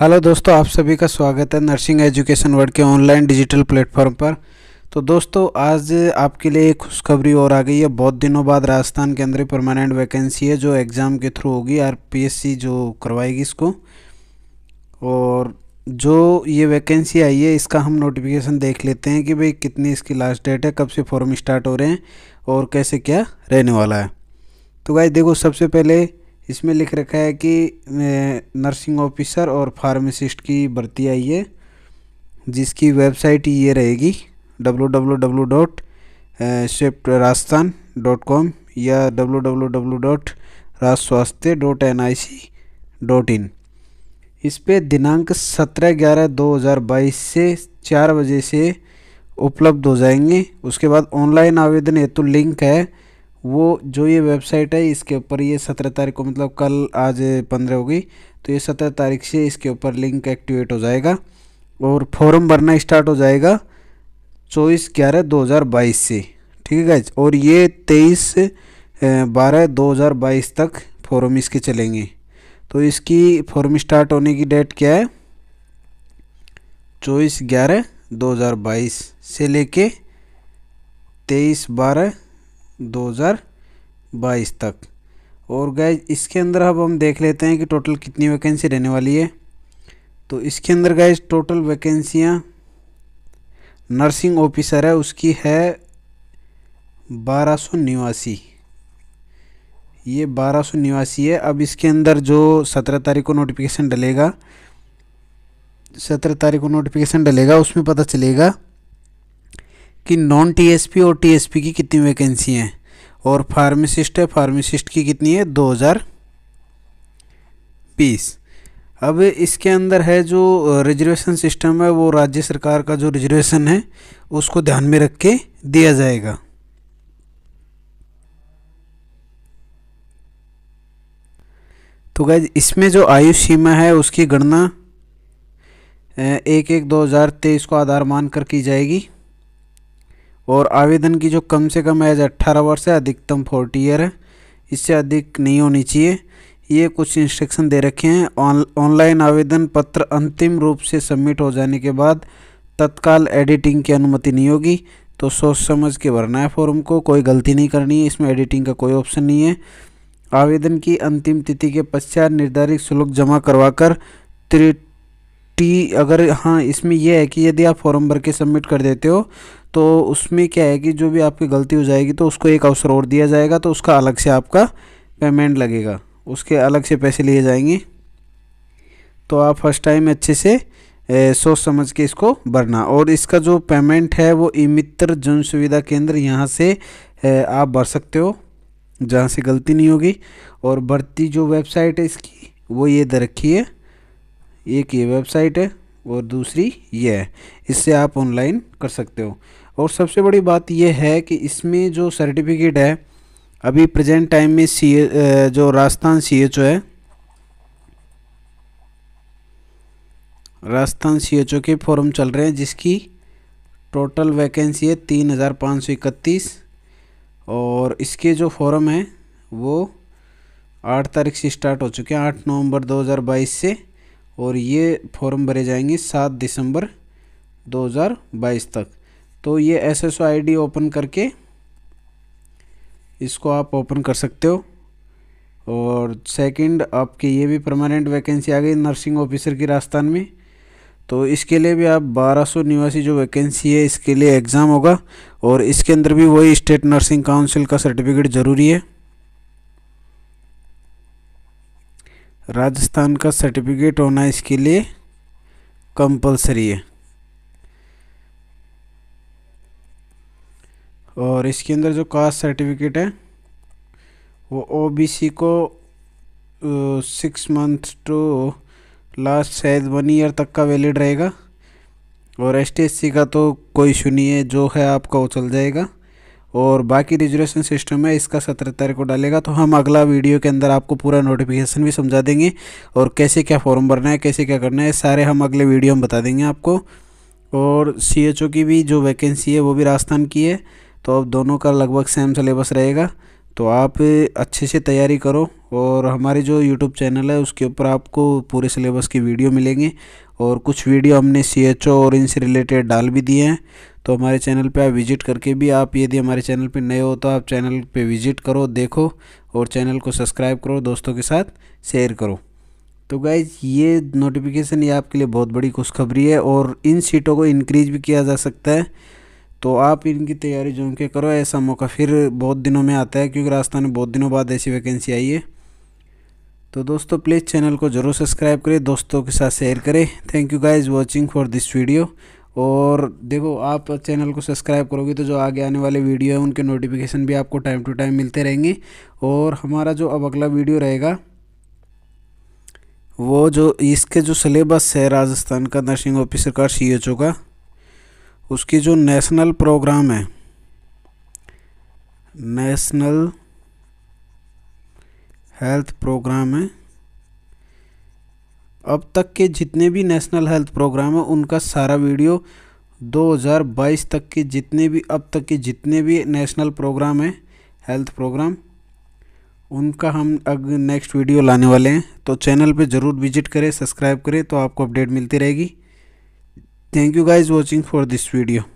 hello दोस्तों आप सभी का स्वागत है नर्सिंग एजुकेशन वर्ड के ऑनलाइन डिजिटल प्लेटफॉर्म पर तो दोस्तों आज आपके लिए एक खुशखबरी और आ गई है बहुत दिनों बाद राजस्थान के अंदर परमानेंट वैकेंसी है जो एग्ज़ाम के थ्रू होगी आरपीएससी जो करवाएगी इसको और जो ये वैकेंसी आई है इसका हम नोटिफिकेशन देख लेते हैं कि भाई कितनी इसकी लास्ट डेट है कब से फॉर्म स्टार्ट हो रहे हैं और कैसे क्या रहने वाला है तो भाई देखो सबसे पहले इसमें लिख रखा है कि नर्सिंग ऑफिसर और फार्मासिस्ट की भर्ती आई है जिसकी वेबसाइट ये रहेगी W W W dot shift Rajasthan dot com या W W W dot Raj Swasthya dot N I C dot in इस पर दिनांक सत्रह ग्यारह दो हज़ार बाईस से चार बजे से उपलब्ध हो जाएंगे उसके बाद ऑनलाइन आवेदन हेतु लिंक है वो जो ये वेबसाइट है इसके ऊपर ये सत्रह तारीख को मतलब कल आज पंद्रह होगी तो ये सत्रह तारीख से इसके ऊपर लिंक एक्टिवेट हो जाएगा और फॉर्म भरना स्टार्ट हो जाएगा चौबीस ग्यारह दो हज़ार बाईस से ठीक है गाइज और ये तेईस बारह दो हज़ार बाईस तक फॉर्म इसके चलेंगे तो इसकी फॉर्म स्टार्ट होने की डेट क्या है चौबीस ग्यारह दो हज़ार बाईस से लेके तेईस बारह 2022 तक और गए इसके अंदर अब हम देख लेते हैं कि टोटल कितनी वैकेंसी रहने वाली है तो इसके अंदर गए टोटल वैकेंसियाँ नर्सिंग ऑफिसर है उसकी है बारह सौ निवासी ये बारह सौ निवासी है अब इसके अंदर जो सत्रह तारीख को नोटिफिकेशन डलेगा सत्रह तारीख को नोटिफिकेशन डलेगा उसमें पता चलेगा कि नॉन टीएसपी और टीएसपी की कितनी वैकेंसी हैं और फार्मासिस्ट है फार्मासिस्ट की कितनी है दो हज़ार बीस अब इसके अंदर है जो रिजर्वेशन सिस्टम है वो राज्य सरकार का जो रिजर्वेशन है उसको ध्यान में रख के दिया जाएगा तो गाय इसमें जो आयु सीमा है उसकी गणना एक एक दो हज़ार तेईस को आधार मान कर की जाएगी और आवेदन की जो कम से कम एज अट्ठारह वर्ष है अधिकतम फोर्टी ईयर है इससे अधिक नहीं होनी चाहिए ये कुछ इंस्ट्रक्शन दे रखे हैं ऑनलाइन आवेदन पत्र अंतिम रूप से सबमिट हो जाने के बाद तत्काल एडिटिंग की अनुमति नहीं होगी तो सोच समझ के भरना है फॉर्म को कोई गलती नहीं करनी है इसमें एडिटिंग का कोई ऑप्शन नहीं है आवेदन की अंतिम तिथि के पश्चात निर्धारित शुल्क जमा करवाकर टी अगर हाँ इसमें यह है कि यदि आप फॉर्म भर के सबमिट कर देते हो तो उसमें क्या है कि जो भी आपकी गलती हो जाएगी तो उसको एक अवसर और दिया जाएगा तो उसका अलग से आपका पेमेंट लगेगा उसके अलग से पैसे लिए जाएंगे तो आप फर्स्ट टाइम अच्छे से ए, सोच समझ के इसको भरना और इसका जो पेमेंट है वो ई मित्र जन सुविधा केंद्र यहाँ से ए, आप भर सकते हो जहाँ से गलती नहीं होगी और भर्ती जो वेबसाइट है इसकी वो ये दे रखी है एक ये वेबसाइट है और दूसरी ये है इससे आप ऑनलाइन कर सकते हो और सबसे बड़ी बात यह है कि इसमें जो सर्टिफिकेट है अभी प्रेजेंट टाइम में सी जो राजस्थान सी एच ओ है राजस्थान सी एच ओ के फॉर्म चल रहे हैं जिसकी टोटल वैकेंसी है तीन हज़ार पाँच सौ इकतीस और इसके जो फॉर्म है वो आठ तारीख से स्टार्ट हो चुके हैं आठ नवंबर बाईस से और ये फॉर्म भरे जाएंगे सात दिसंबर 2022 तक तो ये एस एस आई ओपन करके इसको आप ओपन कर सकते हो और सेकंड आपके ये भी परमानेंट वैकेंसी आ गई नर्सिंग ऑफिसर की राजस्थान में तो इसके लिए भी आप बारह सौ निवासी जो वैकेंसी है इसके लिए एग्ज़ाम होगा और इसके अंदर भी वही स्टेट नर्सिंग काउंसिल का सर्टिफिकेट ज़रूरी है राजस्थान का सर्टिफिकेट होना इसके लिए कंपलसरी है और इसके अंदर जो कास्ट सर्टिफिकेट है वो ओबीसी को सिक्स मंथ टू लास्ट शायद वन ईयर तक का वैलिड रहेगा और एस का तो कोई इशू नहीं है जो है आपका वो चल जाएगा और बाकी रिजर्वेशन सिस्टम है इसका सत्रह तारीख को डालेगा तो हम अगला वीडियो के अंदर आपको पूरा नोटिफिकेशन भी समझा देंगे और कैसे क्या फॉर्म भरना है कैसे क्या करना है सारे हम अगले वीडियो में बता देंगे आपको और सी की भी जो वैकेंसी है वो भी राजस्थान की है तो अब दोनों का लगभग सेम सिलेबस रहेगा तो आप अच्छे से तैयारी करो और हमारे जो यूट्यूब चैनल है उसके ऊपर आपको पूरे सिलेबस की वीडियो मिलेंगे और कुछ वीडियो हमने सी एच ओ और इनसे रिलेटेड डाल भी दिए हैं तो हमारे चैनल पे आप विज़िट करके भी आप यदि हमारे चैनल पे नए हो तो आप चैनल पे विज़िट करो देखो और चैनल को सब्सक्राइब करो दोस्तों के साथ शेयर करो तो गाइज ये नोटिफिकेशन ये आपके लिए बहुत बड़ी खुशखबरी है और इन सीटों को इनक्रीज भी किया जा सकता है तो आप इनकी तैयारी जो के करो ऐसा मौका फिर बहुत दिनों में आता है क्योंकि राजस्थान में बहुत दिनों बाद ऐसी वैकेंसी आई है तो दोस्तों प्लीज़ चैनल को ज़रूर सब्सक्राइब करें दोस्तों के साथ शेयर करें thank you guys watching for this video और देखो आप चैनल को सब्सक्राइब करोगे तो जो आगे आने वाले वीडियो हैं उनके नोटिफिकेशन भी आपको टाइम टू टाइम मिलते रहेंगे और हमारा जो अब अगला वीडियो रहेगा वो जो इसके जो सिलेबस है राजस्थान का नर्सिंग ऑफिसर का सी का उसकी जो नेशनल प्रोग्राम है नेशनल हेल्थ प्रोग्राम है अब तक के जितने भी नेशनल हेल्थ प्रोग्राम है उनका सारा वीडियो 2022 तक के जितने भी अब तक के जितने भी नेशनल प्रोग्राम है हेल्थ प्रोग्राम उनका हम अब नेक्स्ट वीडियो लाने वाले हैं तो चैनल पे ज़रूर विजिट करें सब्सक्राइब करें तो आपको अपडेट मिलती रहेगी thank you guys watching for this video